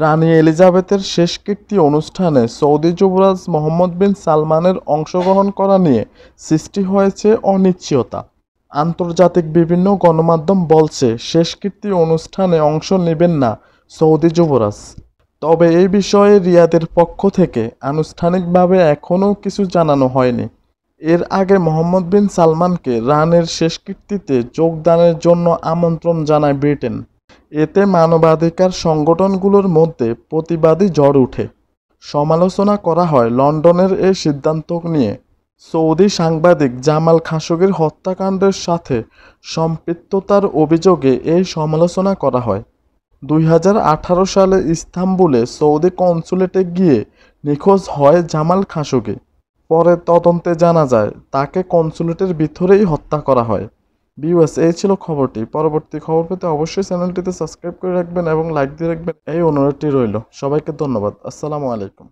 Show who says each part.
Speaker 1: রানী এলিজাবেথের শেষকৃত্য অনুষ্ঠানে সৌদি যুবরাজ মোহাম্মদ বিন সালমানের অংশগ্রহণ করা নিয়ে সৃষ্টি হয়েছে অনিশ্চয়তা আন্তর্জাতিক বিভিন্ন গণমাধ্যম বলছে শেষকৃত্য অনুষ্ঠানে অংশ নেবেন না সৌদি যুবরাজ তবে এই বিষয়ে রিয়াদের পক্ষ থেকে আনুষ্ঠানিকভাবে এখনও কিছু জানানো হয়নি এর আগে মোহাম্মদ বিন সালমানকে রানের শেষকৃত্যিতে যোগদানের জন্য আমন্ত্রণ জানায় ব্রিটেন এতে মানবাধিকার সংগঠনগুলোর মধ্যে প্রতিবাদী জড় উঠে সমালোচনা করা হয় লন্ডনের এই সিদ্ধান্ত নিয়ে সৌদি সাংবাদিক জামাল খাশোগির হত্যাকাণ্ডের সাথে সম্পৃক্ততার অভিযোগে এই সমালোচনা করা হয় দুই সালে ইস্তাম্বুলে সৌদি কনসুলেটে গিয়ে নিখোঁজ হয় জামাল খাশোগি পরে তদন্তে জানা যায় তাকে কনসুলেটের ভিতরেই হত্যা করা হয় ভিউয়ার্স এই ছিল খবরটি পরবর্তী খবর পেতে অবশ্যই চ্যানেলটিতে সাবস্ক্রাইব করে রাখবেন এবং লাইক দিয়ে রাখবেন এই অনুরোধটি রইল সবাইকে ধন্যবাদ আসসালামু আলাইকুম